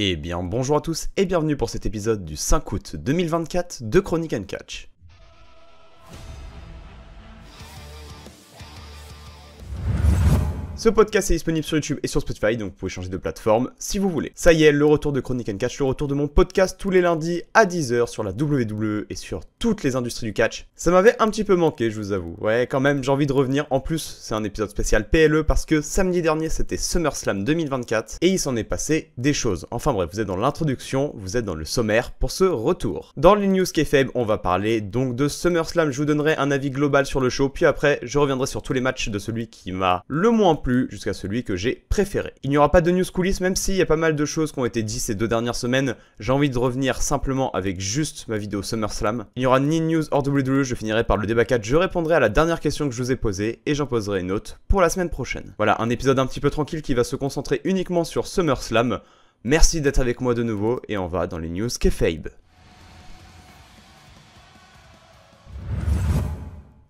Eh bien bonjour à tous et bienvenue pour cet épisode du 5 août 2024 de Chronique and Catch. Ce podcast est disponible sur YouTube et sur Spotify, donc vous pouvez changer de plateforme si vous voulez. Ça y est, le retour de Chronic Catch, le retour de mon podcast tous les lundis à 10h sur la WWE et sur toutes les industries du catch. Ça m'avait un petit peu manqué, je vous avoue. Ouais, quand même, j'ai envie de revenir. En plus, c'est un épisode spécial PLE parce que samedi dernier, c'était SummerSlam 2024 et il s'en est passé des choses. Enfin bref, vous êtes dans l'introduction, vous êtes dans le sommaire pour ce retour. Dans les news qui est faible, on va parler donc de SummerSlam. Je vous donnerai un avis global sur le show, puis après, je reviendrai sur tous les matchs de celui qui m'a le moins plu jusqu'à celui que j'ai préféré. Il n'y aura pas de news coulisses, même s'il y a pas mal de choses qui ont été dites ces deux dernières semaines. J'ai envie de revenir simplement avec juste ma vidéo SummerSlam. Il n'y aura ni news hors WWE, je finirai par le débat 4, je répondrai à la dernière question que je vous ai posée et j'en poserai une autre pour la semaine prochaine. Voilà, un épisode un petit peu tranquille qui va se concentrer uniquement sur SummerSlam. Merci d'être avec moi de nouveau et on va dans les news Kefabe.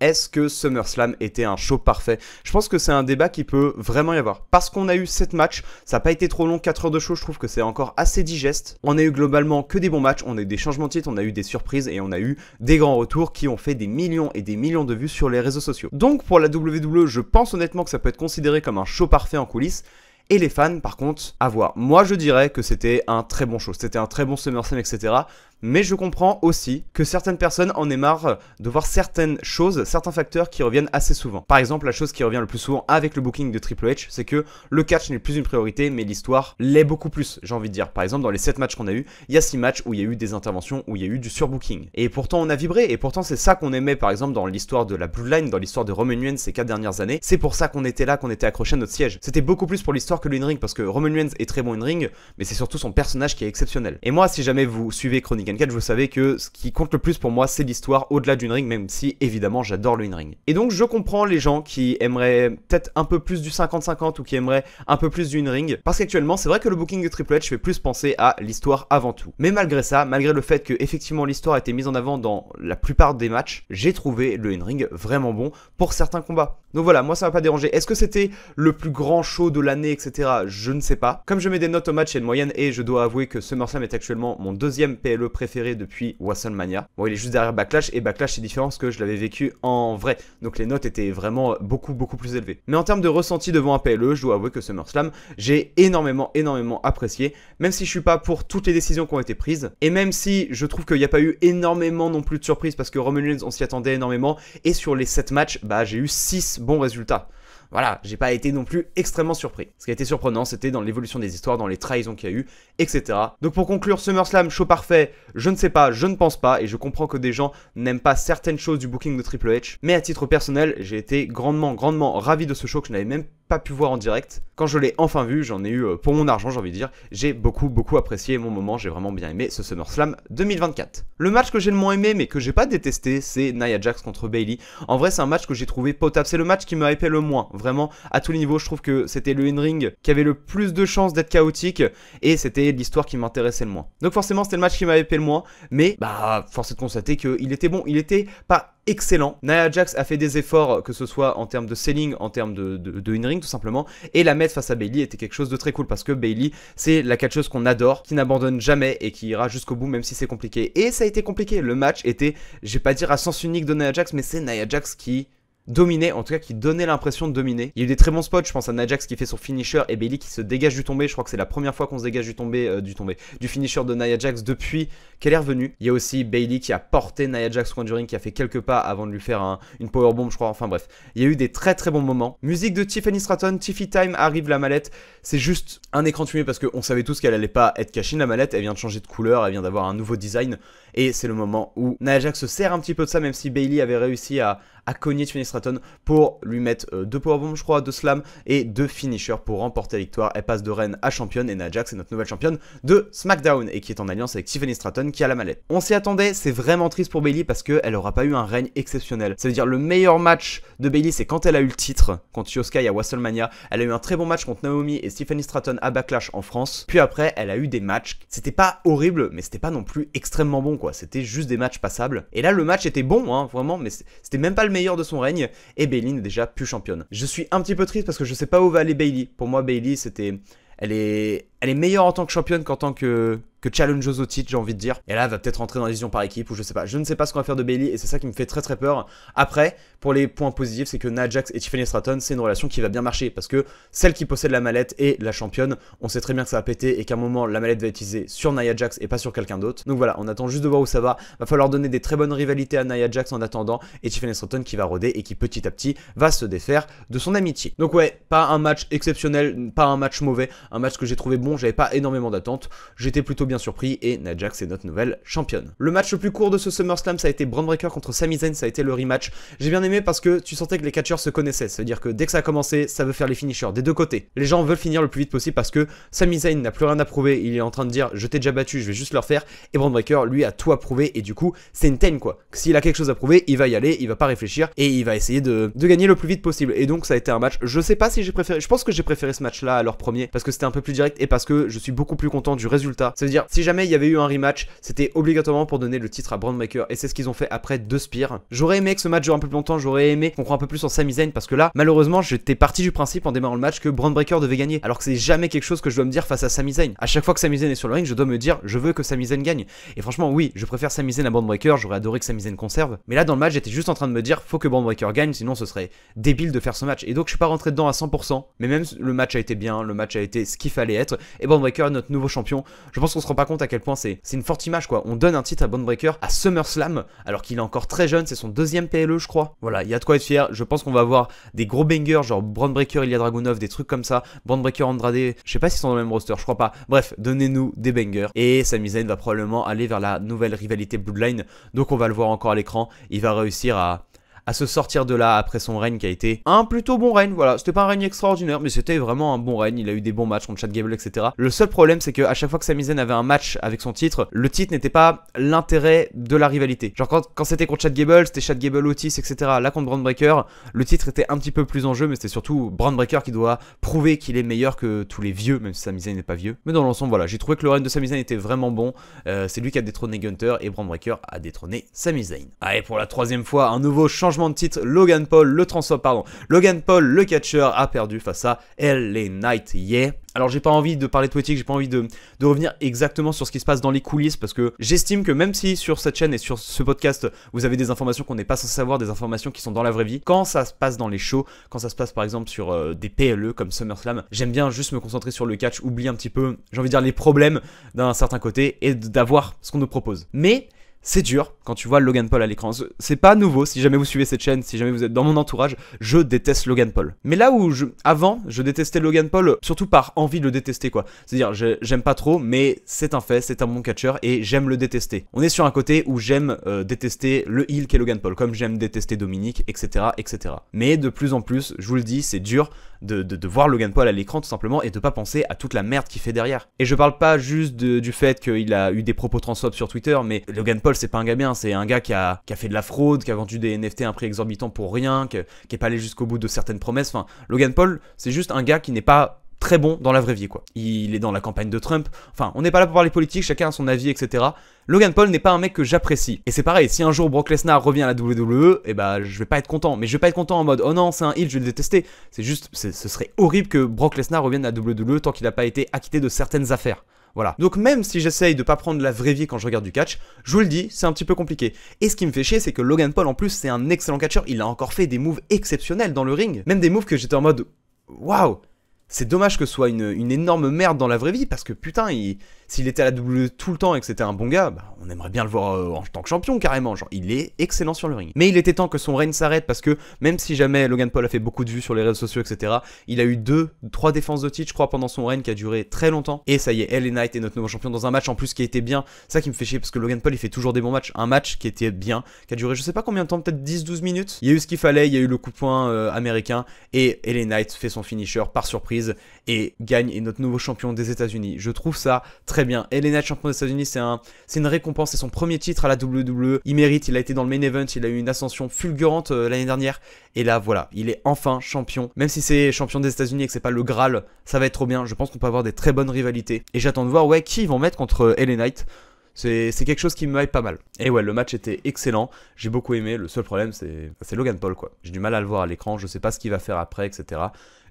est-ce que SummerSlam était un show parfait Je pense que c'est un débat qui peut vraiment y avoir. Parce qu'on a eu 7 matchs, ça n'a pas été trop long, 4 heures de show, je trouve que c'est encore assez digeste. On a eu globalement que des bons matchs, on a eu des changements de titre, on a eu des surprises et on a eu des grands retours qui ont fait des millions et des millions de vues sur les réseaux sociaux. Donc pour la WWE, je pense honnêtement que ça peut être considéré comme un show parfait en coulisses et les fans par contre à voir. Moi je dirais que c'était un très bon show, c'était un très bon SummerSlam etc mais je comprends aussi que certaines personnes en aient marre de voir certaines choses, certains facteurs qui reviennent assez souvent. Par exemple, la chose qui revient le plus souvent avec le booking de Triple H, c'est que le catch n'est plus une priorité, mais l'histoire l'est beaucoup plus, j'ai envie de dire. Par exemple, dans les 7 matchs qu'on a eu, il y a 6 matchs où il y a eu des interventions, où il y a eu du surbooking. Et pourtant, on a vibré, et pourtant, c'est ça qu'on aimait, par exemple, dans l'histoire de la Blue Line dans l'histoire de Roman Reigns ces 4 dernières années. C'est pour ça qu'on était là, qu'on était accroché à notre siège. C'était beaucoup plus pour l'histoire que le ring parce que Roman Reigns est très bon in-ring, mais c'est surtout son personnage qui est exceptionnel. Et moi, si jamais vous suivez Chronique vous 4, savais que ce qui compte le plus pour moi, c'est l'histoire au-delà d'une ring, même si évidemment j'adore le in-ring. Et donc je comprends les gens qui aimeraient peut-être un peu plus du 50-50 ou qui aimeraient un peu plus du in-ring, parce qu'actuellement c'est vrai que le booking de Triple H fait plus penser à l'histoire avant tout. Mais malgré ça, malgré le fait que effectivement l'histoire a été mise en avant dans la plupart des matchs, j'ai trouvé le in-ring vraiment bon pour certains combats. Donc voilà, moi ça m'a pas dérangé. Est-ce que c'était le plus grand show de l'année, etc. Je ne sais pas. Comme je mets des notes au match et une moyenne, et je dois avouer que SummerSlam est actuellement mon deuxième PLE préféré depuis WrestleMania. Bon, il est juste derrière Backlash, et Backlash c'est différent parce que je l'avais vécu en vrai. Donc les notes étaient vraiment beaucoup, beaucoup plus élevées. Mais en termes de ressenti devant un PLE, je dois avouer que SummerSlam, j'ai énormément, énormément apprécié. Même si je suis pas pour toutes les décisions qui ont été prises, et même si je trouve qu'il n'y a pas eu énormément non plus de surprises parce que Roman Reigns, on s'y attendait énormément, et sur les 7 matchs, bah j'ai eu 6 bon résultat Voilà, j'ai pas été non plus extrêmement surpris. Ce qui a été surprenant, c'était dans l'évolution des histoires, dans les trahisons qu'il y a eu, etc. Donc pour conclure, SummerSlam, show parfait, je ne sais pas, je ne pense pas, et je comprends que des gens n'aiment pas certaines choses du booking de Triple H, mais à titre personnel, j'ai été grandement, grandement ravi de ce show que je n'avais même pas pu voir en direct. Quand je l'ai enfin vu, j'en ai eu euh, pour mon argent, j'ai envie de dire. J'ai beaucoup, beaucoup apprécié mon moment, j'ai vraiment bien aimé ce SummerSlam 2024. Le match que j'ai le moins aimé, mais que j'ai pas détesté, c'est Nia Jax contre Bailey. En vrai, c'est un match que j'ai trouvé potable. C'est le match qui m'a hypé le moins. Vraiment, à tous les niveaux, je trouve que c'était le in-ring qui avait le plus de chances d'être chaotique et c'était l'histoire qui m'intéressait le moins. Donc, forcément, c'était le match qui m'a hypé le moins, mais bah, force est de constater qu'il était bon. Il était pas excellent. Nia Jax a fait des efforts, que ce soit en termes de selling, en termes de, de, in-ring tout simplement, et la mettre face à Bailey était quelque chose de très cool parce que Bailey, c'est la catcheuse qu'on adore, qui n'abandonne jamais et qui ira jusqu'au bout même si c'est compliqué. Et ça a été compliqué, le match était, je vais pas dire à sens unique de Nia Jax, mais c'est Nia Jax qui Dominé, en tout cas qui donnait l'impression de dominer. Il y a eu des très bons spots, je pense à Najax qui fait son finisher et Bailey qui se dégage du tombé. Je crois que c'est la première fois qu'on se dégage du tombé, euh, du tombé, du finisher de Nia Jax depuis qu'elle est revenue. Il y a aussi Bailey qui a porté Nia Jax qui a fait quelques pas avant de lui faire une une powerbomb, je crois. Enfin bref, il y a eu des très très bons moments. Musique de Tiffany Stratton, Tiffy Time arrive la mallette. C'est juste un écran de fumée parce qu'on savait tous qu'elle allait pas être cachée la mallette. Elle vient de changer de couleur, elle vient d'avoir un nouveau design et c'est le moment où Nia Jax se sert un petit peu de ça, même si Bailey avait réussi à, a cogné Tiffany Stratton pour lui mettre euh, deux powerbombs, je crois, deux slams et deux finishers pour remporter la victoire. Elle passe de reine à championne et Najax est notre nouvelle championne de SmackDown et qui est en alliance avec Tiffany Stratton qui a la mallette. On s'y attendait, c'est vraiment triste pour Bailey parce qu'elle n'aura pas eu un règne exceptionnel. cest veut dire le meilleur match de Bailey, c'est quand elle a eu le titre contre Yosuke à WrestleMania. Elle a eu un très bon match contre Naomi et Tiffany Stratton à Backlash en France. Puis après, elle a eu des matchs. C'était pas horrible, mais c'était pas non plus extrêmement bon quoi. C'était juste des matchs passables. Et là, le match était bon, hein, vraiment, mais c'était même pas le meilleur de son règne, et Bailey n'est déjà plus championne. Je suis un petit peu triste parce que je sais pas où va aller Bailey. Pour moi, Bailey, c'était... Elle est... Elle est meilleure en tant que championne qu'en tant que, que challenge au titre, j'ai envie de dire. Et là, elle va peut-être rentrer dans la division par équipe ou je sais pas. Je ne sais pas ce qu'on va faire de Bailey et c'est ça qui me fait très très peur. Après, pour les points positifs, c'est que Nia Jax et Tiffany Stratton, c'est une relation qui va bien marcher parce que celle qui possède la mallette et la championne, on sait très bien que ça va péter et qu'à un moment, la mallette va être utilisée sur Nia Jax et pas sur quelqu'un d'autre. Donc voilà, on attend juste de voir où ça va. Va falloir donner des très bonnes rivalités à Nia Jax en attendant et Tiffany Stratton qui va roder et qui petit à petit va se défaire de son amitié. Donc ouais, pas un match exceptionnel, pas un match mauvais, un match que j'ai trouvé bon, j'avais pas énormément d'attente. j'étais plutôt bien surpris et Najax c'est notre nouvelle championne. Le match le plus court de ce SummerSlam, ça a été Brand Breaker contre Sami Zayn, ça a été le rematch. J'ai bien aimé parce que tu sentais que les catcheurs se connaissaient, c'est-à-dire que dès que ça a commencé, ça veut faire les finishers des deux côtés. Les gens veulent finir le plus vite possible parce que Sami Zayn n'a plus rien à prouver, il est en train de dire je t'ai déjà battu, je vais juste leur faire et Braun Breaker lui a tout à prouver et du coup, c'est une teigne quoi. S'il a quelque chose à prouver, il va y aller, il va pas réfléchir et il va essayer de, de gagner le plus vite possible. Et donc ça a été un match, je sais pas si j'ai préféré, je pense que j'ai préféré ce match là à leur premier parce que c'était un peu plus direct et parce que je suis beaucoup plus content du résultat. cest si jamais il y avait eu un rematch, c'était obligatoirement pour donner le titre à Breaker, et c'est ce qu'ils ont fait après deux spires. J'aurais aimé que ce match dure un peu plus longtemps, j'aurais aimé qu'on croit un peu plus en Sami parce que là, malheureusement, j'étais parti du principe en démarrant le match que Breaker devait gagner alors que c'est jamais quelque chose que je dois me dire face à Sami Zayn. À chaque fois que Sami est sur le ring, je dois me dire, je veux que Sami gagne. Et franchement, oui, je préfère Sami Zayn à Breaker, j'aurais adoré que Sami conserve, mais là dans le match, j'étais juste en train de me dire, faut que Breaker gagne, sinon ce serait débile de faire ce match. Et donc je suis pas rentré dedans à 100%, mais même le match a été bien, le match a été ce qu'il fallait être et est notre nouveau champion. Je pense qu'on pas compte à quel point c'est une forte image quoi. On donne un titre à Bonebreaker à SummerSlam alors qu'il est encore très jeune, c'est son deuxième PLE je crois. Voilà, il y a de quoi être fier. Je pense qu'on va avoir des gros bangers genre Bonebreaker, a Dragunov, des trucs comme ça. Bonebreaker Andrade, je sais pas s'ils sont dans le même roster, je crois pas. Bref, donnez-nous des bangers et Sami va probablement aller vers la nouvelle rivalité Bloodline. Donc on va le voir encore à l'écran, il va réussir à à se sortir de là après son règne qui a été un plutôt bon règne. Voilà, c'était pas un règne extraordinaire, mais c'était vraiment un bon règne. Il a eu des bons matchs contre Chad Gable, etc. Le seul problème, c'est que à chaque fois que Sami Zayn avait un match avec son titre, le titre n'était pas l'intérêt de la rivalité. Genre quand, c'était contre Chad Gable, c'était Chad Gable, Otis, etc. Là contre Brand Breaker, le titre était un petit peu plus en jeu, mais c'était surtout Brand Breaker qui doit prouver qu'il est meilleur que tous les vieux, même si Sami n'est pas vieux. Mais dans l'ensemble, voilà, j'ai trouvé que le règne de Sami Zayn était vraiment bon. Euh, c'est lui qui a détrôné Gunter et Brand Breaker a détrôné Sami Zayn. Allez, pour la troisième fois, un nouveau changement de titre, Logan Paul, le transfert, pardon, Logan Paul, le catcher a perdu face à LA Knight. Yeah. Alors j'ai pas envie de parler de politique, j'ai pas envie de, revenir exactement sur ce qui se passe dans les coulisses parce que j'estime que même si sur cette chaîne et sur ce podcast vous avez des informations qu'on n'est pas censé avoir, des informations qui sont dans la vraie vie, quand ça se passe dans les shows, quand ça se passe par exemple sur euh, des PLE comme SummerSlam, j'aime bien juste me concentrer sur le catch, oublier un petit peu, j'ai envie de dire les problèmes d'un certain côté et d'avoir ce qu'on nous propose. Mais c'est dur quand tu vois Logan Paul à l'écran. C'est pas nouveau, si jamais vous suivez cette chaîne, si jamais vous êtes dans mon entourage, je déteste Logan Paul. Mais là où, je, avant, je détestais Logan Paul, surtout par envie de le détester, quoi. C'est-à-dire, j'aime pas trop, mais c'est un fait, c'est un bon catcheur, et j'aime le détester. On est sur un côté où j'aime euh, détester le heel qu'est Logan Paul, comme j'aime détester Dominique, etc., etc. Mais de plus en plus, je vous le dis, c'est dur de, voir Logan Paul à l'écran, tout simplement, et de pas penser à toute la merde qu'il fait derrière. Et je parle pas juste du fait qu'il a eu des propos transphobes sur Twitter, mais Logan Paul c'est pas un gars bien, c'est un gars qui a, fait de la fraude, qui a vendu des NFT à un prix exorbitant pour rien, qui, qui est pas allé jusqu'au bout de certaines promesses. Enfin, Logan Paul, c'est juste un gars qui n'est pas très bon dans la vraie vie, quoi. Il est dans la campagne de Trump. Enfin, on n'est pas là pour parler politique, chacun a son avis, etc. Logan Paul n'est pas un mec que j'apprécie. Et c'est pareil, si un jour Brock Lesnar revient à la WWE, eh bah, je vais pas être content. Mais je vais pas être content en mode, oh non, c'est un heal, je vais le détester. C'est juste, ce serait horrible que Brock Lesnar revienne à la WWE tant qu'il n'a pas été acquitté de certaines affaires. Voilà. Donc même si j'essaye de pas prendre la vraie vie quand je regarde du catch, je vous le dis, c'est un petit peu compliqué. Et ce qui me fait chier, c'est que Logan Paul en plus, c'est un excellent catcheur, il a encore fait des moves exceptionnels dans le ring, même des moves que j'étais en mode waouh. C'est dommage que ce soit une, une énorme merde dans la vraie vie parce que putain, il, s'il était à la W tout le temps et que c'était un bon gars, bah, on aimerait bien le voir euh, en tant que champion carrément. Genre, il est excellent sur le ring. Mais il était temps que son règne s'arrête parce que même si jamais Logan Paul a fait beaucoup de vues sur les réseaux sociaux, etc., il a eu deux, trois défenses de titre, je crois, pendant son règne qui a duré très longtemps. Et ça y est, LA Knight est notre nouveau champion dans un match en plus qui a était bien. Ça qui me fait chier parce que Logan Paul il fait toujours des bons matchs. Un match qui était bien, qui a duré je sais pas combien de temps, peut-être 10-12 minutes. Il y a eu ce qu'il fallait, il y a eu le coup de poing euh, américain et LA Knight fait son finisher par surprise et gagne et notre nouveau champion des États-Unis. Je trouve ça très très bien. Elena, champion des États-Unis, c'est un, une récompense, c'est son premier titre à la WWE. Il mérite, il a été dans le main event, il a eu une ascension fulgurante euh, l'année dernière. Et là, voilà, il est enfin champion. Même si c'est champion des États-Unis et que c'est pas le Graal, ça va être trop bien. Je pense qu'on peut avoir des très bonnes rivalités. Et j'attends de voir, ouais, qui ils vont mettre contre Elena euh, Knight. C'est quelque chose qui me hype pas mal. Et ouais, le match était excellent, j'ai beaucoup aimé. Le seul problème, c'est Logan Paul, quoi. J'ai du mal à le voir à l'écran, je sais pas ce qu'il va faire après, etc.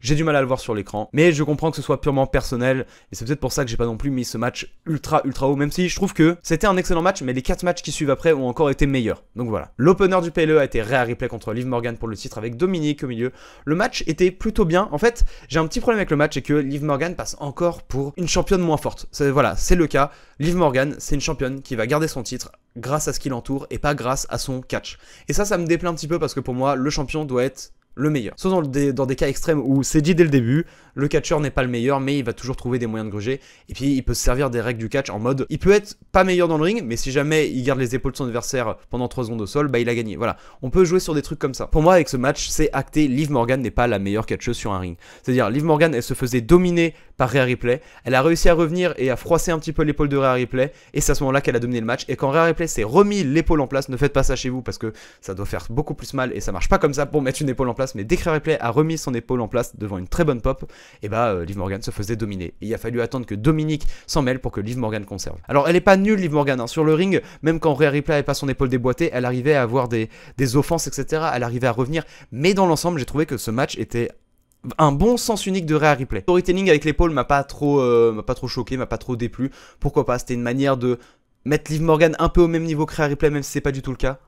J'ai du mal à le voir sur l'écran, mais je comprends que ce soit purement personnel, et c'est peut-être pour ça que j'ai pas non plus mis ce match ultra ultra haut, même si je trouve que c'était un excellent match, mais les 4 matchs qui suivent après ont encore été meilleurs. Donc voilà. L'opener du PLE a été Réa contre Liv Morgan pour le titre avec Dominique au milieu. Le match était plutôt bien. En fait, j'ai un petit problème avec le match, et que Liv Morgan passe encore pour une championne moins forte. Voilà, c'est le cas. Liv Morgan, c'est une championne qui va garder son titre grâce à ce qui l'entoure et pas grâce à son catch. Et ça, ça me déplaît un petit peu parce que pour moi, le champion doit être le meilleur. Sauf dans, des, dans des cas extrêmes où c'est dit dès le début, le catcheur n'est pas le meilleur, mais il va toujours trouver des moyens de gruger. Et puis il peut se servir des règles du catch en mode il peut être pas meilleur dans le ring, mais si jamais il garde les épaules de son adversaire pendant 3 secondes au sol, bah il a gagné. Voilà. On peut jouer sur des trucs comme ça. Pour moi, avec ce match, c'est acté. Liv Morgan n'est pas la meilleure catcheuse sur un ring. C'est-à-dire, Liv Morgan, elle se faisait dominer par Rhea Ripley. Elle a réussi à revenir et à froisser un petit peu l'épaule de Rhea Ripley. Et c'est à ce moment-là qu'elle a dominé le match. Et quand Rhea Ripley s'est remis l'épaule en place, ne faites pas ça chez vous parce que ça doit faire beaucoup plus mal et ça marche pas comme ça pour mettre une épaule en place. Mais dès que Rhea Ripley a remis son épaule en place devant une très bonne pop, et eh bah ben, euh, Liv Morgan se faisait dominer. il a fallu attendre que Dominique s'en mêle pour que Liv Morgan conserve. Alors elle est pas nulle Liv Morgan hein. sur le ring, même quand Rhea Ripley avait pas son épaule déboîtée, elle arrivait à avoir des, des offenses, etc. Elle arrivait à revenir. Mais dans l'ensemble, j'ai trouvé que ce match était un bon sens unique de Rare Replay. Storytelling avec l'épaule m'a pas trop euh, m'a pas trop choqué, m'a pas trop déplu. Pourquoi pas C'était une manière de mettre Liv Morgan un peu au même niveau que Rare Replay, même si c'est pas du tout le cas.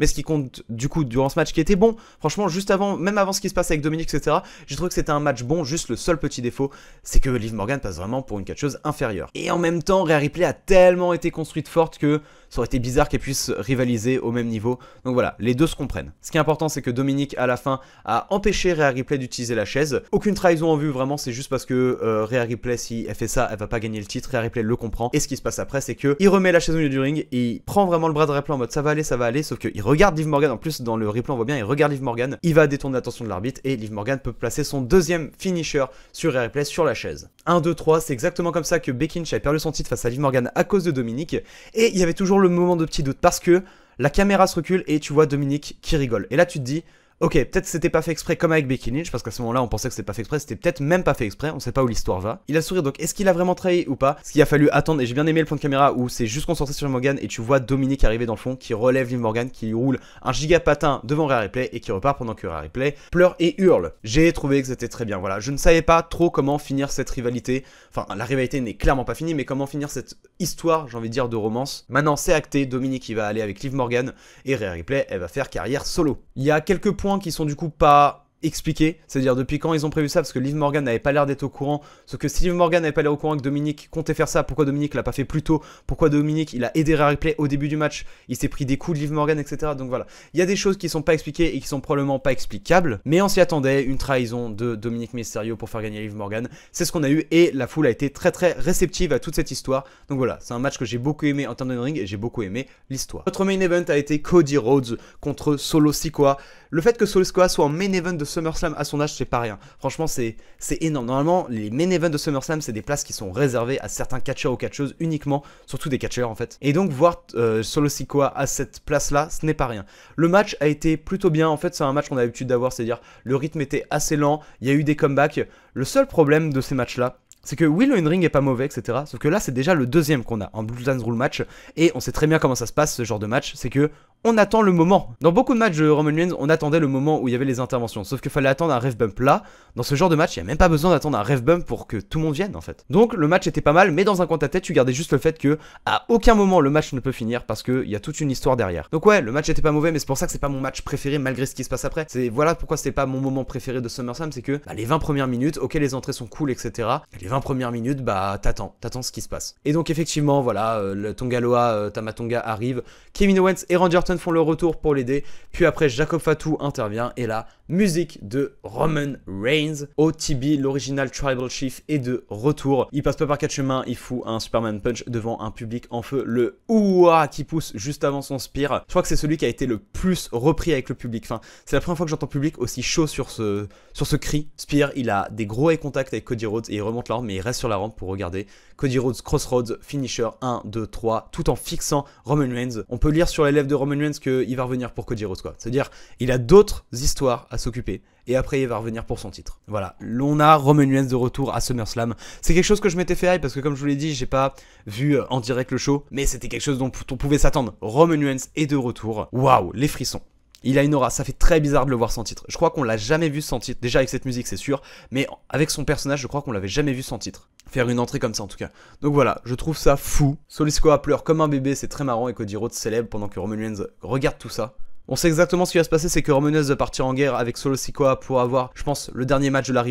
Mais ce qui compte du coup durant ce match qui était bon, franchement juste avant, même avant ce qui se passe avec Dominique, etc., j'ai trouvé que c'était un match bon, juste le seul petit défaut, c'est que Liv Morgan passe vraiment pour une catcheuse inférieure. Et en même temps, Rare Replay a tellement été construite forte que ça aurait été bizarre qu'elles puissent rivaliser au même niveau. Donc voilà, les deux se comprennent. Ce qui est important, c'est que Dominique, à la fin, a empêché Réa Ripley d'utiliser la chaise. Aucune trahison en vue, vraiment, c'est juste parce que euh, Ripley, si elle fait ça, elle va pas gagner le titre. Rhea Ripley le comprend. Et ce qui se passe après, c'est que il remet la chaise au milieu du ring, il prend vraiment le bras de Ripley en mode ça va aller, ça va aller, sauf qu'il regarde Liv Morgan. En plus, dans le replay, on voit bien, il regarde Liv Morgan, il va détourner l'attention de l'arbitre et Liv Morgan peut placer son deuxième finisher sur Rhea Ripley sur la chaise. 1, 2, 3, c'est exactement comme ça que Becky a perdu son titre face à Liv Morgan à cause de Dominique. Et il y avait toujours le moment de petit doute parce que la caméra se recule et tu vois Dominique qui rigole. Et là, tu te dis, Ok, peut-être c'était pas fait exprès comme avec Becky Lynch, parce qu'à ce moment-là on pensait que c'était pas fait exprès, c'était peut-être même pas fait exprès, on sait pas où l'histoire va. Il a souri donc est-ce qu'il a vraiment trahi ou pas Ce qu'il a fallu attendre, et j'ai bien aimé le point de caméra où c'est juste concentré sur Morgan et tu vois Dominique arriver dans le fond qui relève Liv Morgan, qui roule un giga patin devant Rare Replay et qui repart pendant que Rare Replay pleure et hurle. J'ai trouvé que c'était très bien, voilà. Je ne savais pas trop comment finir cette rivalité, enfin la rivalité n'est clairement pas finie, mais comment finir cette histoire, j'ai envie de dire, de romance. Maintenant c'est acté, Dominique il va aller avec Liv Morgan et Rare Replay elle va faire carrière solo. Il y a quelques points qui sont du coup pas expliqués, c'est-à-dire depuis quand ils ont prévu ça, parce que Liv Morgan n'avait pas l'air d'être au courant, ce que si Liv Morgan n'avait pas l'air au courant que Dominique comptait faire ça, pourquoi Dominique l'a pas fait plus tôt, pourquoi Dominique il a aidé à Replay au début du match, il s'est pris des coups de Liv Morgan, etc. Donc voilà, il y a des choses qui sont pas expliquées et qui sont probablement pas explicables, mais on s'y attendait, une trahison de Dominique Mysterio pour faire gagner Liv Morgan, c'est ce qu'on a eu et la foule a été très très réceptive à toute cette histoire, donc voilà, c'est un match que j'ai beaucoup aimé en termes de ring et j'ai beaucoup aimé l'histoire. Notre main event a été Cody Rhodes contre Solo Sikoa, le fait que Solskjaer soit en main event de SummerSlam à son âge, c'est pas rien. Franchement, c'est énorme. Normalement, les main events de SummerSlam, c'est des places qui sont réservées à certains catcheurs ou catcheuses uniquement, surtout des catcheurs en fait. Et donc, voir euh, à cette place-là, ce n'est pas rien. Le match a été plutôt bien. En fait, c'est un match qu'on a l'habitude d'avoir, c'est-à-dire le rythme était assez lent, il y a eu des comebacks. Le seul problème de ces matchs-là, c'est que Willow in-ring est pas mauvais, etc. Sauf que là, c'est déjà le deuxième qu'on a en and Rule Match. Et on sait très bien comment ça se passe, ce genre de match. C'est que on attend le moment. Dans beaucoup de matchs de Roman Reigns, on attendait le moment où il y avait les interventions, sauf qu'il fallait attendre un rev bump là. Dans ce genre de match, il n'y a même pas besoin d'attendre un rev bump pour que tout le monde vienne en fait. Donc le match était pas mal, mais dans un coin à tête, tu gardais juste le fait que à aucun moment le match ne peut finir parce qu'il y a toute une histoire derrière. Donc ouais, le match était pas mauvais, mais c'est pour ça que c'est pas mon match préféré malgré ce qui se passe après. C'est voilà pourquoi c'était pas mon moment préféré de SummerSlam, c'est que bah, les 20 premières minutes, ok les entrées sont cool, etc. Les 20 premières minutes, bah t'attends, t'attends ce qui se passe. Et donc effectivement, voilà, euh, le Tongaloa, euh, Tamatonga arrive, Kevin Owens et Randy font le retour pour l'aider. Puis après, Jacob Fatou intervient et la musique de Roman Reigns. au OTB, l'original Tribal Chief, est de retour. Il passe pas par quatre chemins, il fout un Superman Punch devant un public en feu. Le ouah qui pousse juste avant son Spear, Je crois que c'est celui qui a été le plus repris avec le public. Enfin, c'est la première fois que j'entends public aussi chaud sur ce, sur ce cri. Spear, il a des gros contacts contact avec Cody Rhodes et il remonte l'arme, mais il reste sur la rampe pour regarder. Cody Rhodes, Crossroads, Finisher, 1, 2, 3, tout en fixant Roman Reigns. On peut lire sur les lèvres de Roman qu'il va revenir pour Cody Rhodes, quoi. C'est-à-dire, il a d'autres histoires à s'occuper. Et après, il va revenir pour son titre. Voilà. l'on a Roman de retour à SummerSlam. C'est quelque chose que je m'étais fait hype parce que, comme je vous l'ai dit, j'ai pas vu euh, en direct le show. Mais c'était quelque chose dont on pouvait s'attendre. Roman est de retour. Waouh, les frissons il a une aura, ça fait très bizarre de le voir sans titre. Je crois qu'on l'a jamais vu sans titre. Déjà avec cette musique, c'est sûr, mais avec son personnage, je crois qu'on l'avait jamais vu sans titre. Faire une entrée comme ça en tout cas. Donc voilà, je trouve ça fou. Soliscoa pleure comme un bébé, c'est très marrant et Cody Rhodes célèbre pendant que Roman Reigns regarde tout ça. On sait exactement ce qui va se passer, c'est que Reigns va partir en guerre avec Solo Sikoa pour avoir, je pense, le dernier match de la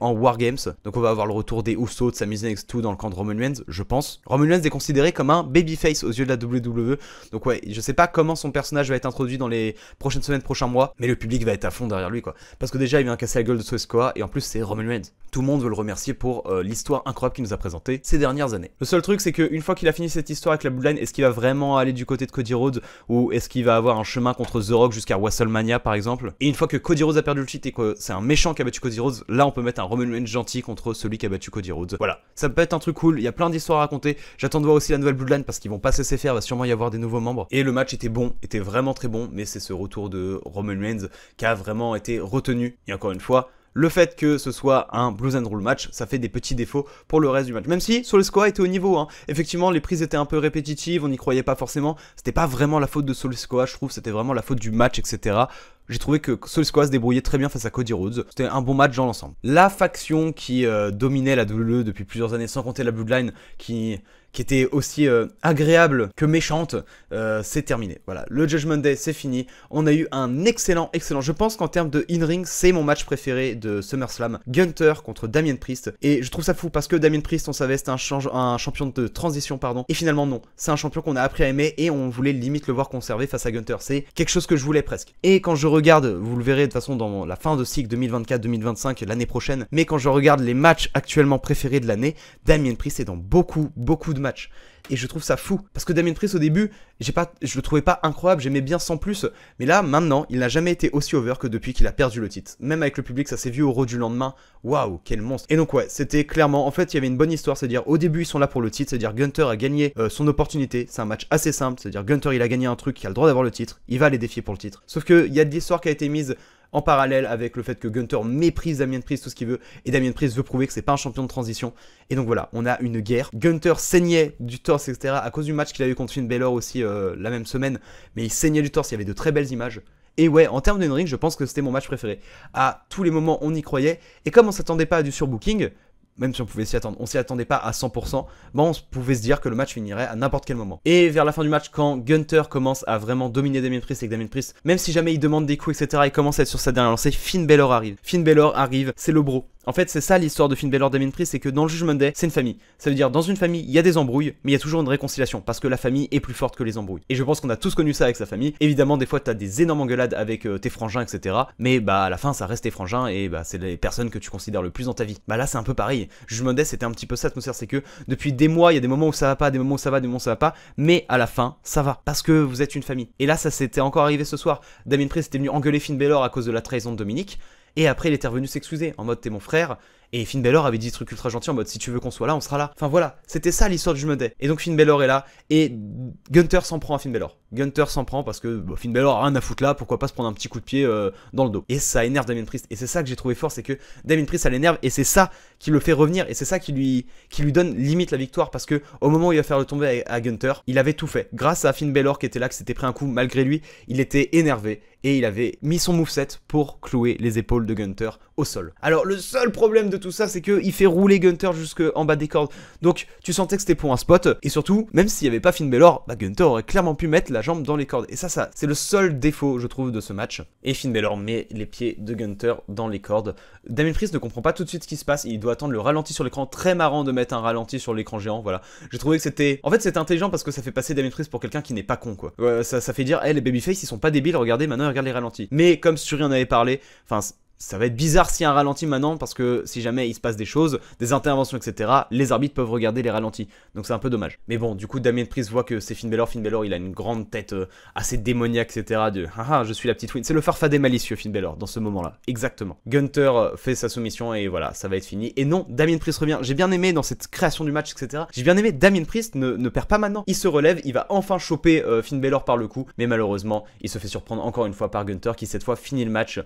en Wargames. Donc on va avoir le retour des Usos, de Sami et tout dans le camp de Roman je pense. Roman est considéré comme un babyface aux yeux de la WWE. Donc ouais, je sais pas comment son personnage va être introduit dans les prochaines semaines, prochains mois, mais le public va être à fond derrière lui quoi. Parce que déjà il vient casser la gueule de Solo Sikoa et en plus c'est Roman Tout le monde veut le remercier pour euh, l'histoire incroyable qu'il nous a présentée ces dernières années. Le seul truc c'est qu'une fois qu'il a fini cette histoire avec la Bloodline, est-ce qu'il va vraiment aller du côté de Cody Rhodes ou est-ce qu'il va avoir un chemin contre The Rock jusqu'à WrestleMania par exemple. Et une fois que Cody Rhodes a perdu le cheat et que c'est un méchant qui a battu Cody Rhodes, là on peut mettre un Roman Reigns gentil contre celui qui a battu Cody Rhodes. Voilà, ça peut être un truc cool, il y a plein d'histoires à raconter. J'attends de voir aussi la nouvelle Bloodline parce qu'ils vont pas cesser faire, il va sûrement y avoir des nouveaux membres. Et le match était bon, était vraiment très bon, mais c'est ce retour de Roman Reigns qui a vraiment été retenu. Et encore une fois, le fait que ce soit un blues and roll match, ça fait des petits défauts pour le reste du match. Même si Solskjaer était au niveau, hein. effectivement les prises étaient un peu répétitives, on n'y croyait pas forcément, c'était pas vraiment la faute de Solskjaer je trouve, c'était vraiment la faute du match, etc. J'ai trouvé que Solskjaer se débrouillait très bien face à Cody Rhodes. C'était un bon match dans l'ensemble. La faction qui euh, dominait la WWE depuis plusieurs années, sans compter la Bloodline, qui qui était aussi euh, agréable que méchante, euh, c'est terminé. Voilà, le Judgment Day, c'est fini. On a eu un excellent, excellent. Je pense qu'en termes de in-ring, c'est mon match préféré de SummerSlam. Gunter contre Damien Priest. Et je trouve ça fou parce que Damien Priest, on savait, c'était un, un, champion de transition, pardon. Et finalement, non. C'est un champion qu'on a appris à aimer et on voulait limite le voir conserver face à Gunter. C'est quelque chose que je voulais presque. Et quand je regarde, vous le verrez de toute façon dans la fin de cycle 2024-2025 l'année prochaine, mais quand je regarde les matchs actuellement préférés de l'année, Damien Priest est dans beaucoup, beaucoup de matchs et je trouve ça fou parce que Damien Price, au début, j'ai pas je le trouvais pas incroyable, j'aimais bien sans plus, mais là maintenant, il n'a jamais été aussi over que depuis qu'il a perdu le titre. Même avec le public, ça s'est vu au rôle du lendemain. Waouh, quel monstre. Et donc ouais, c'était clairement en fait, il y avait une bonne histoire, c'est-à-dire au début, ils sont là pour le titre, c'est-à-dire Gunter a gagné euh, son opportunité, c'est un match assez simple, c'est-à-dire Gunter, il a gagné un truc, il a le droit d'avoir le titre, il va les défier pour le titre. Sauf que il y a de l'histoire qui a été mise en parallèle avec le fait que Gunter méprise Damien Priest tout ce qu'il veut, et Damien Priest veut prouver que c'est pas un champion de transition. Et donc voilà, on a une guerre. Gunter saignait du torse, etc. à cause du match qu'il a eu contre Finn Balor aussi euh, la même semaine, mais il saignait du torse, il y avait de très belles images. Et ouais, en termes de ring, je pense que c'était mon match préféré. À tous les moments, on y croyait. Et comme on s'attendait pas à du surbooking, même si on pouvait s'y attendre, on s'y attendait pas à 100%, bon, on pouvait se dire que le match finirait à n'importe quel moment. Et vers la fin du match, quand Gunter commence à vraiment dominer Damien Priest et Damien Priest, même si jamais il demande des coups, etc., il commence à être sur sa dernière lancée, Finn Balor arrive. Finn Balor arrive, c'est le bro. En fait, c'est ça l'histoire de Finn Balor Damien Priest, c'est que dans le Jugement Day, c'est une famille. Ça veut dire dans une famille, il y a des embrouilles, mais il y a toujours une réconciliation parce que la famille est plus forte que les embrouilles. Et je pense qu'on a tous connu ça avec sa famille. Évidemment, des fois, t'as des énormes engueulades avec euh, tes frangins, etc. Mais bah à la fin, ça reste tes frangins et bah c'est les personnes que tu considères le plus dans ta vie. Bah là, c'est un peu pareil. Jugement Day, c'était un petit peu ça atmosphère, c'est que depuis des mois, il y a des moments où ça va pas, des moments où ça va, des moments où ça va pas, mais à la fin, ça va parce que vous êtes une famille. Et là, ça s'était encore arrivé ce soir. Damien Priest était venu engueuler Finn à cause de la trahison de Dominique. Et après, il était revenu s'excuser en mode t'es mon frère. Et Finn Balor avait dit des trucs ultra gentils en mode si tu veux qu'on soit là, on sera là. Enfin voilà, c'était ça l'histoire du me Et donc Finn Balor est là et Gunther s'en prend à Finn Balor. Gunter s'en prend parce que bah, Finn Balor a rien à foutre là, pourquoi pas se prendre un petit coup de pied euh, dans le dos. Et ça énerve Damien Priest. Et c'est ça que j'ai trouvé fort, c'est que Damien Priest ça l'énerve et c'est ça qui le fait revenir et c'est ça qui lui, qui lui donne limite la victoire parce que au moment où il va faire le tomber à, Gunther, Gunter, il avait tout fait. Grâce à Finn Balor qui était là, qui s'était pris un coup malgré lui, il était énervé et il avait mis son moveset pour clouer les épaules de Gunter au sol. Alors le seul problème de tout ça, c'est qu'il fait rouler Gunter Jusqu'en bas des cordes. Donc tu sentais que c'était pour un spot et surtout, même s'il n'y avait pas Finn Balor, bah, Gunther Gunter aurait clairement pu mettre la jambe dans les cordes. Et ça, ça c'est le seul défaut, je trouve, de ce match. Et Finn Balor met les pieds de Gunter dans les cordes. Damien Priest ne comprend pas tout de suite ce qui se passe. Il doit attendre le ralenti sur l'écran. Très marrant de mettre un ralenti sur l'écran géant, voilà. J'ai trouvé que c'était... En fait, c'est intelligent parce que ça fait passer Damien Priest pour quelqu'un qui n'est pas con, quoi. ça, ça fait dire, hey, les babyface, ils sont pas débiles, regardez, maintenant, regardez les ralentis. Mais comme Suri en avait parlé, enfin, ça va être bizarre s'il y a un ralenti maintenant, parce que si jamais il se passe des choses, des interventions, etc., les arbitres peuvent regarder les ralentis. Donc c'est un peu dommage. Mais bon, du coup, Damien Priest voit que c'est Finn Balor. Finn Balor, il a une grande tête euh, assez démoniaque, etc. De ah, ah, je suis la petite win. C'est le farfadet malicieux, Finn Balor, dans ce moment-là. Exactement. Gunther euh, fait sa soumission et voilà, ça va être fini. Et non, Damien Priest revient. J'ai bien aimé dans cette création du match, etc. J'ai bien aimé Damien Priest ne, perd pas maintenant. Il se relève, il va enfin choper euh, Finn par le coup, mais malheureusement, il se fait surprendre encore une fois par Gunter qui cette fois finit le match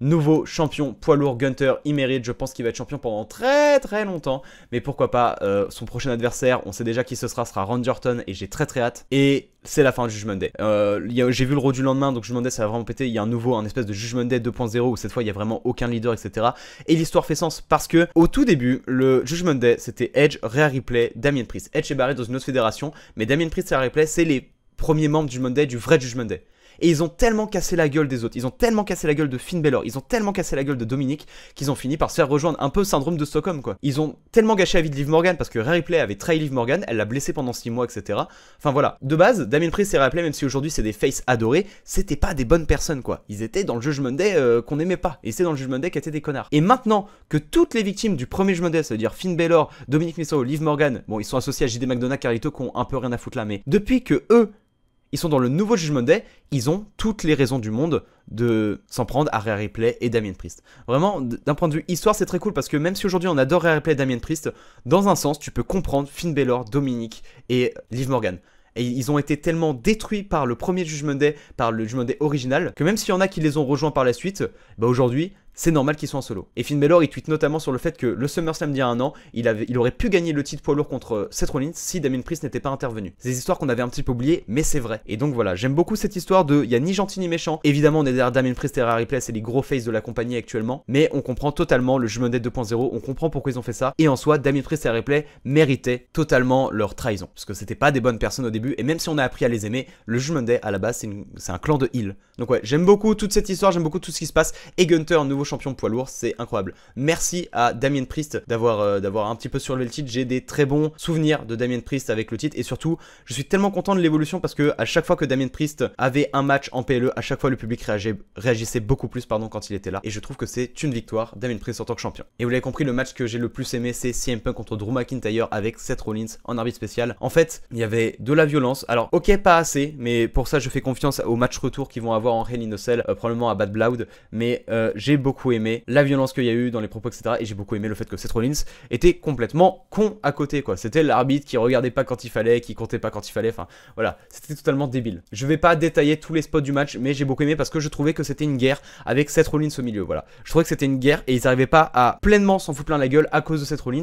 nouveau champion poids lourd Gunter, il je pense qu'il va être champion pendant très très longtemps, mais pourquoi pas, euh, son prochain adversaire, on sait déjà qui ce sera, sera Randy et j'ai très très hâte, et c'est la fin du Judgment Day. Euh, j'ai vu le rôle du lendemain, donc Judgment Day ça va vraiment péter, il y a un nouveau, un espèce de Judgment Day 2.0, où cette fois il y a vraiment aucun leader, etc. Et l'histoire fait sens, parce que au tout début, le Judgment Day, c'était Edge, Rare Replay, Damien Priest. Edge est barré dans une autre fédération, mais Damien Priest et Rare replay, c'est les premiers membres du Monday, du vrai Judgment Day. Et ils ont tellement cassé la gueule des autres, ils ont tellement cassé la gueule de Finn Balor, ils ont tellement cassé la gueule de Dominique qu'ils ont fini par se faire rejoindre un peu syndrome de Stockholm quoi. Ils ont tellement gâché la vie de Liv Morgan parce que Ray Ripley avait trahi Liv Morgan, elle l'a blessé pendant 6 mois, etc. Enfin voilà. De base, Damien Priest s'est rappelé, même si aujourd'hui c'est des faces adorées, c'était pas des bonnes personnes quoi. Ils étaient dans le Judgment Day euh, qu'on n'aimait pas, et c'est dans le Judgment Day qu'étaient des connards. Et maintenant que toutes les victimes du premier Judgment Day, c'est-à-dire Finn Balor, Dominique Meso, Liv Morgan, bon ils sont associés à JD McDonough, Carlito, qui ont un peu rien à foutre là, mais depuis que eux ils sont dans le nouveau Judgment Day, ils ont toutes les raisons du monde de s'en prendre à Rare Replay et Damien Priest. Vraiment, d'un point de vue histoire, c'est très cool parce que même si aujourd'hui on adore Rare Replay et Damien Priest, dans un sens, tu peux comprendre Finn Balor, Dominique et Liv Morgan. Et ils ont été tellement détruits par le premier Judgment Day, par le Judgment Day original, que même s'il y en a qui les ont rejoints par la suite, bah aujourd'hui, c'est normal qu'ils soient en solo. Et Finn Balor, il tweet notamment sur le fait que le SummerSlam d'il y a un an, il, avait, il aurait pu gagner le titre poids lourd contre euh, Seth Rollins si Damien Priest n'était pas intervenu. C'est Des histoires qu'on avait un petit peu oubliées, mais c'est vrai. Et donc voilà, j'aime beaucoup cette histoire de il n'y a ni gentil ni méchant. Évidemment, on est derrière Damien Priest et Rhea Play, c'est les gros faces de la compagnie actuellement, mais on comprend totalement le Judgment 2.0, on comprend pourquoi ils ont fait ça. Et en soi, Damien Priest et Harry méritaient totalement leur trahison, parce que c'était pas des bonnes personnes au début. Et même si on a appris à les aimer, le Judgment à la base, c'est un clan de heal. Donc ouais, j'aime beaucoup toute cette histoire, j'aime beaucoup tout ce qui se passe. Et Gunter, nouveau champion poids lourd, c'est incroyable. Merci à Damien Priest d'avoir euh, d'avoir un petit peu surlevé le titre. J'ai des très bons souvenirs de Damien Priest avec le titre et surtout, je suis tellement content de l'évolution parce que à chaque fois que Damien Priest avait un match en PLE, à chaque fois le public réagissait, beaucoup plus pardon quand il était là et je trouve que c'est une victoire Damien Priest en tant que champion. Et vous l'avez compris, le match que j'ai le plus aimé, c'est CM Punk contre Drew McIntyre avec Seth Rollins en arbitre spécial. En fait, il y avait de la violence. Alors, ok, pas assez, mais pour ça, je fais confiance au match retour qu'ils vont avoir en Hell in euh, probablement à Bad Blood, mais euh, j'ai beaucoup aimé la violence qu'il y a eu dans les propos, etc. Et j'ai beaucoup aimé le fait que Seth Rollins était complètement con à côté, quoi. C'était l'arbitre qui regardait pas quand il fallait, qui comptait pas quand il fallait, enfin voilà, c'était totalement débile. Je vais pas détailler tous les spots du match, mais j'ai beaucoup aimé parce que je trouvais que c'était une guerre avec Seth Rollins au milieu, voilà. Je trouvais que c'était une guerre et ils arrivaient pas à pleinement s'en foutre plein la gueule à cause de Seth Rollins.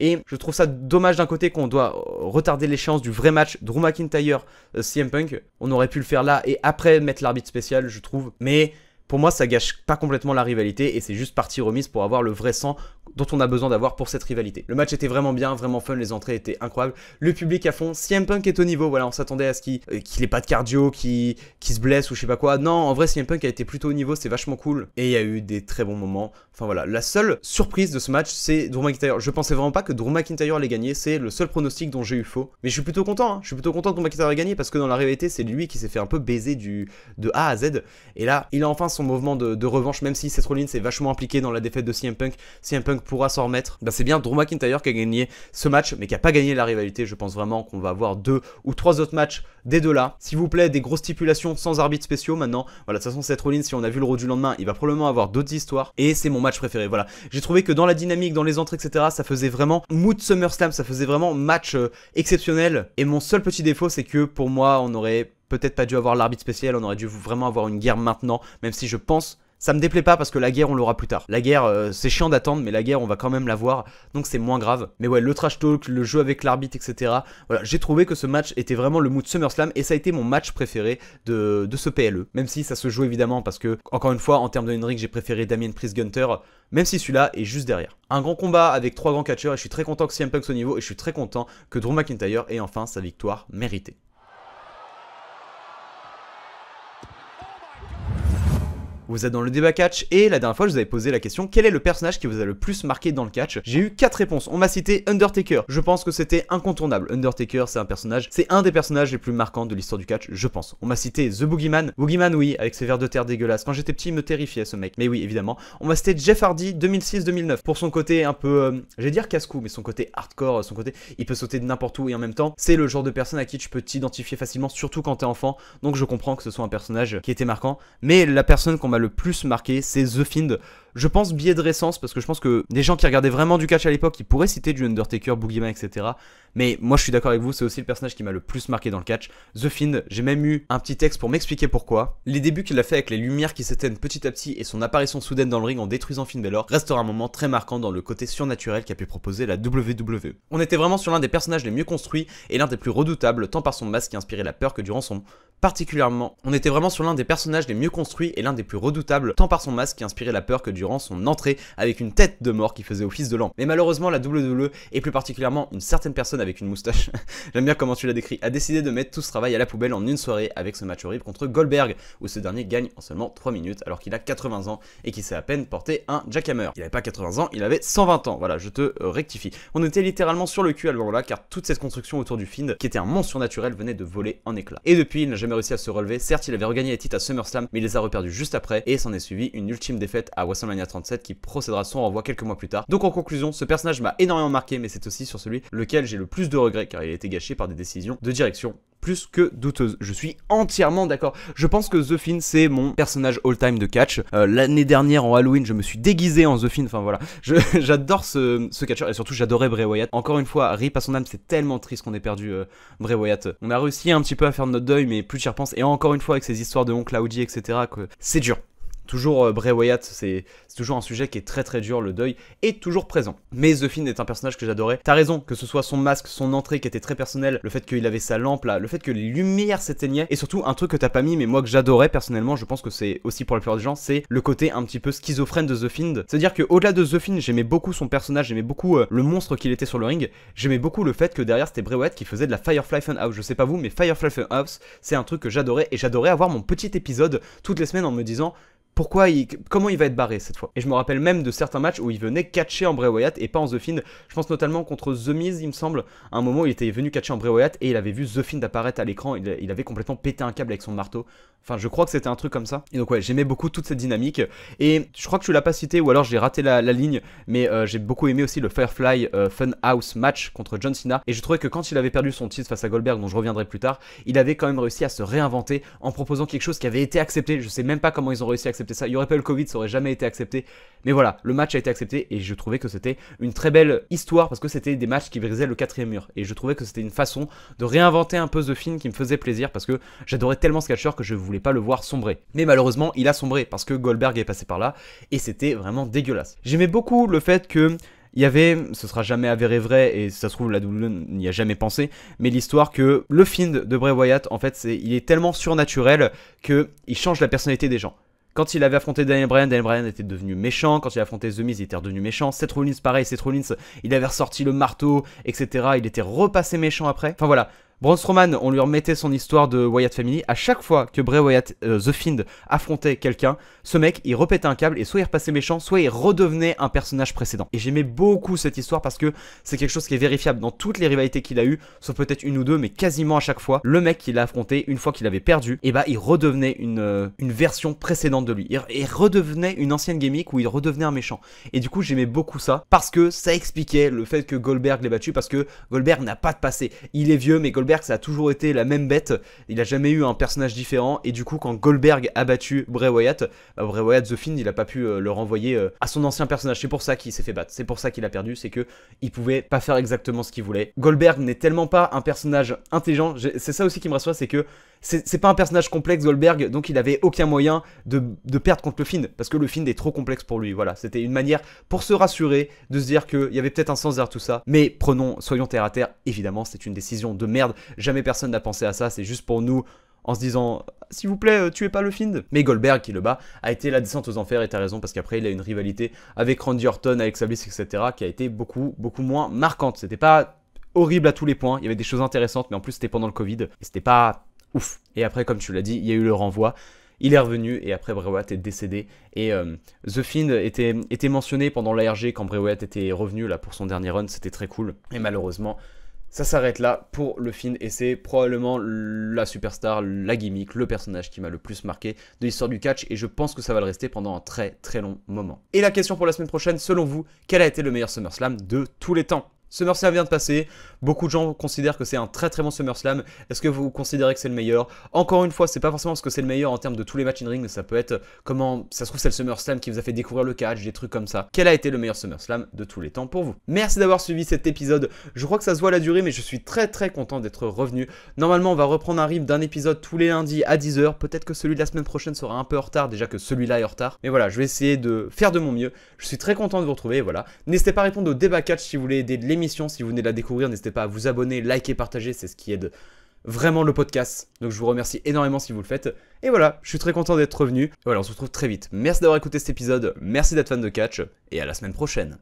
Et je trouve ça dommage d'un côté qu'on doit retarder l'échéance du vrai match Drew McIntyre euh, CM Punk. On aurait pu le faire là et après mettre l'arbitre spécial, je trouve. Mais pour moi, ça gâche pas complètement la rivalité et c'est juste partie remise pour avoir le vrai sang dont on a besoin d'avoir pour cette rivalité. Le match était vraiment bien, vraiment fun, les entrées étaient incroyables, le public à fond, CM Punk est au niveau, voilà, on s'attendait à ce qu'il euh, ait pas de cardio, qu'il se blesse ou je sais pas quoi. Non, en vrai, CM Punk a été plutôt au niveau, c'est vachement cool et il y a eu des très bons moments. Enfin voilà, la seule surprise de ce match, c'est Drew McIntyre. Je pensais vraiment pas que Drew McIntyre allait gagner, c'est le seul pronostic dont j'ai eu faux. Mais je suis plutôt content, hein. je suis plutôt content que Drew McIntyre ait gagné parce que dans la rivalité, c'est lui qui s'est fait un peu baiser du, de A à Z et là, il a enfin son mouvement de, revanche, même si Seth Rollins est vachement impliqué dans la défaite de CM Punk, CM Punk pourra s'en remettre. Ben c'est bien Drew McIntyre qui a gagné ce match, mais qui a pas gagné la rivalité. Je pense vraiment qu'on va avoir deux ou trois autres matchs dès deux là. S'il vous plaît, des grosses stipulations sans arbitre spéciaux maintenant. Voilà, de toute façon, Seth Rollins, si on a vu le rôle du lendemain, il va probablement avoir d'autres histoires. Et c'est mon match préféré. Voilà, j'ai trouvé que dans la dynamique, dans les entrées, etc., ça faisait vraiment mood SummerSlam, ça faisait vraiment match euh, exceptionnel. Et mon seul petit défaut, c'est que pour moi, on aurait peut-être pas dû avoir l'arbitre spécial, on aurait dû vraiment avoir une guerre maintenant, même si je pense ça me déplaît pas parce que la guerre on l'aura plus tard. La guerre euh, c'est chiant d'attendre mais la guerre on va quand même la voir donc c'est moins grave. Mais ouais le trash talk, le jeu avec l'arbitre etc. Voilà j'ai trouvé que ce match était vraiment le mood SummerSlam et ça a été mon match préféré de, de ce PLE. Même si ça se joue évidemment parce que encore une fois en termes de Henrik j'ai préféré Damien Priest Gunter même si celui-là est juste derrière. Un grand combat avec trois grands catcheurs et je suis très content que CM Punk soit au niveau et je suis très content que Drew McIntyre ait enfin sa victoire méritée. Vous êtes dans le débat catch et la dernière fois je vous avais posé la question quel est le personnage qui vous a le plus marqué dans le catch J'ai eu quatre réponses. On m'a cité Undertaker. Je pense que c'était incontournable. Undertaker c'est un personnage, c'est un des personnages les plus marquants de l'histoire du catch, je pense. On m'a cité The Boogeyman. Boogeyman oui, avec ses vers de terre dégueulasses. Quand j'étais petit, il me terrifiait ce mec. Mais oui, évidemment. On m'a cité Jeff Hardy 2006-2009 pour son côté un peu euh, j'allais dire casse-cou mais son côté hardcore, son côté il peut sauter de n'importe où et en même temps, c'est le genre de personne à qui tu peux t'identifier facilement surtout quand t'es enfant. Donc je comprends que ce soit un personnage qui était marquant, mais la personne qu'on m'a le plus marqué, c'est The Find, je pense biais de récence, parce que je pense que des gens qui regardaient vraiment du catch à l'époque, ils pourraient citer du Undertaker, Boogeyman, etc. Mais moi, je suis d'accord avec vous, c'est aussi le personnage qui m'a le plus marqué dans le catch. The Fiend, j'ai même eu un petit texte pour m'expliquer pourquoi. Les débuts qu'il a fait avec les lumières qui s'éteignent petit à petit et son apparition soudaine dans le ring en détruisant Finn Balor restera un moment très marquant dans le côté surnaturel qu'a pu proposer la WWE. On était vraiment sur l'un des personnages les mieux construits et l'un des plus redoutables, tant par son masque qui inspirait la peur que durant son particulièrement. On était vraiment sur l'un des personnages les mieux construits et l'un des plus redoutables, tant par son masque qui inspirait la peur que durant son entrée avec une tête de mort qui faisait office de lampe. Mais malheureusement, la WWE, et plus particulièrement une certaine personne avec une moustache, j'aime bien comment tu l'as décrit, a décidé de mettre tout ce travail à la poubelle en une soirée avec ce match horrible contre Goldberg, où ce dernier gagne en seulement 3 minutes alors qu'il a 80 ans et qu'il s'est à peine porté un jackhammer. Il n'avait pas 80 ans, il avait 120 ans, voilà, je te euh, rectifie. On était littéralement sur le cul à ce moment-là car toute cette construction autour du Find, qui était un monstre naturel, venait de voler en éclats. Et depuis, il n'a jamais réussi à se relever, certes il avait regagné les titres à SummerSlam, mais il les a reperdus juste après et s'en est suivi une ultime défaite à WrestleMania 37 qui procédera son renvoi quelques mois plus tard. Donc en conclusion, ce personnage m'a énormément marqué, mais c'est aussi sur celui lequel j'ai le plus de regrets car il a été gâché par des décisions de direction plus que douteuses, Je suis entièrement d'accord. Je pense que The Finn, c'est mon personnage all-time de catch. Euh, l'année dernière, en Halloween, je me suis déguisé en The Finn. Enfin voilà, j'adore ce, ce catcher et surtout j'adorais Bray Wyatt. Encore une fois, rip à son âme, c'est tellement triste qu'on ait perdu euh, Bray Wyatt. On a réussi un petit peu à faire notre deuil, mais plus j'y repense, et encore une fois avec ces histoires de oncle Audi, etc., que c'est dur. Toujours euh, Bray Wyatt, c'est toujours un sujet qui est très très dur, le deuil est toujours présent. Mais The Fiend est un personnage que j'adorais. T'as raison, que ce soit son masque, son entrée qui était très personnelle, le fait qu'il avait sa lampe là, le fait que les lumières s'éteignaient, et surtout un truc que t'as pas mis, mais moi que j'adorais personnellement, je pense que c'est aussi pour la plupart des gens, c'est le côté un petit peu schizophrène de The Fiend. C'est-à-dire que au delà de The Fiend, j'aimais beaucoup son personnage, j'aimais beaucoup euh, le monstre qu'il était sur le ring, j'aimais beaucoup le fait que derrière c'était Bray Wyatt qui faisait de la Firefly Funhouse. Je sais pas vous, mais Firefly Funhouse, c'est un truc que j'adorais, et j'adorais avoir mon petit épisode toutes les semaines en me disant pourquoi il, comment il va être barré cette fois. Et je me rappelle même de certains matchs où il venait catcher en Bray Wyatt et pas en The Fiend. Je pense notamment contre The Miz, il me semble. À un moment, il était venu catcher en Bray Wyatt et il avait vu The Fiend apparaître à l'écran. Il, avait complètement pété un câble avec son marteau. Enfin, je crois que c'était un truc comme ça. Et donc, ouais, j'aimais beaucoup toute cette dynamique. Et je crois que tu l'as pas cité ou alors j'ai raté la, ligne, mais euh, j'ai beaucoup aimé aussi le Firefly euh, Fun House match contre John Cena. Et je trouvais que quand il avait perdu son titre face à Goldberg, dont je reviendrai plus tard, il avait quand même réussi à se réinventer en proposant quelque chose qui avait été accepté. Je sais même pas comment ils ont réussi à accepter ça. Il n'y aurait pas le Covid, ça aurait jamais été accepté. Mais voilà, le match a été accepté et je trouvais que c'était une très belle histoire parce que c'était des matchs qui brisaient le quatrième mur. Et je trouvais que c'était une façon de réinventer un peu The film qui me faisait plaisir parce que j'adorais tellement ce catcheur que je voulais pas le voir sombrer. Mais malheureusement, il a sombré parce que Goldberg est passé par là et c'était vraiment dégueulasse. J'aimais beaucoup le fait que il y avait, ce sera jamais avéré vrai, et ça se trouve, la WWE n'y a jamais pensé, mais l'histoire que le Find de Bray Wyatt, en fait, c'est il est tellement surnaturel que il change la personnalité des gens. Quand il avait affronté Daniel Bryan, Daniel Bryan était devenu méchant. Quand il a affronté The Miz, il était redevenu méchant. Seth Rollins, pareil, Seth Rollins, il avait ressorti le marteau, etc. Il était repassé méchant après. Enfin voilà, Braun Roman, on lui remettait son histoire de Wyatt Family. À chaque fois que Bray Wyatt, euh, The Find affrontait quelqu'un, ce mec, il repétait un câble et soit il repassait méchant, soit il redevenait un personnage précédent. Et j'aimais beaucoup cette histoire parce que c'est quelque chose qui est vérifiable dans toutes les rivalités qu'il a eues, sauf peut-être une ou deux, mais quasiment à chaque fois, le mec qu'il a affronté, une fois qu'il avait perdu, et eh bah ben, il redevenait euh, une, version précédente de lui. Il, il, redevenait une ancienne gimmick où il redevenait un méchant. Et du coup, j'aimais beaucoup ça parce que ça expliquait le fait que Goldberg l'ait battu parce que Goldberg n'a pas de passé. Il est vieux, mais Goldberg Goldberg, ça a toujours été la même bête. Il a jamais eu un personnage différent. Et du coup, quand Goldberg a battu Bray Wyatt, bah, Bray Wyatt, The Fiend, il a pas pu euh, le renvoyer euh, à son ancien personnage. C'est pour ça qu'il s'est fait battre. C'est pour ça qu'il a perdu. C'est que il pouvait pas faire exactement ce qu'il voulait. Goldberg n'est tellement pas un personnage intelligent. C'est ça aussi qui me rassure, c'est que c'est pas un personnage complexe, Goldberg, donc il avait aucun moyen de, perdre contre le Finn, parce que le Finn est trop complexe pour lui, voilà. C'était une manière pour se rassurer, de se dire qu'il y avait peut-être un sens derrière tout ça. Mais prenons, soyons terre à terre, évidemment, c'est une décision de merde. Jamais personne n'a pensé à ça, c'est juste pour nous en se disant s'il vous plaît, euh, tuez pas le Find. Mais Goldberg, qui le bat, a été la descente aux enfers, et t'as raison, parce qu'après, il a une rivalité avec Randy Orton, avec Bliss, etc., qui a été beaucoup, beaucoup moins marquante. C'était pas horrible à tous les points, il y avait des choses intéressantes, mais en plus, c'était pendant le Covid, et c'était pas ouf. Et après, comme tu l'as dit, il y a eu le renvoi. Il est revenu et après Brewat est décédé. Et euh, The Fiend était, mentionné pendant l'ARG quand Brewat était revenu là pour son dernier run, c'était très cool. Et malheureusement, ça s'arrête là pour le Fin et c'est probablement la superstar, la gimmick, le personnage qui m'a le plus marqué de l'histoire du catch et je pense que ça va le rester pendant un très très long moment. Et la question pour la semaine prochaine, selon vous, quel a été le meilleur SummerSlam de tous les temps SummerSlam vient de passer, beaucoup de gens considèrent que c'est un très très bon SummerSlam, est-ce que vous considérez que c'est le meilleur Encore une fois, c'est pas forcément ce que c'est le meilleur en termes de tous les matchs in-ring, ça peut être comment, ça se trouve c'est le SummerSlam qui vous a fait découvrir le catch, des trucs comme ça. Quel a été le meilleur SummerSlam de tous les temps pour vous Merci d'avoir suivi cet épisode, je crois que ça se voit la durée, mais je suis très très content d'être revenu. Normalement on va reprendre un rythme d'un épisode tous les lundis à 10h, peut-être que celui de la semaine prochaine sera un peu en retard, déjà que celui-là est en retard, mais voilà, je vais essayer de faire de mon mieux, je suis très content de vous retrouver, voilà. N'hésitez pas à répondre au débat catch si vous voulez aider mission, Si vous venez de la découvrir, n'hésitez pas à vous abonner, liker, partager, c'est ce qui aide vraiment le podcast. Donc je vous remercie énormément si vous le faites. Et voilà, je suis très content d'être revenu. Voilà, on se retrouve très vite. Merci d'avoir écouté cet épisode, merci d'être fan de catch, et à la semaine prochaine.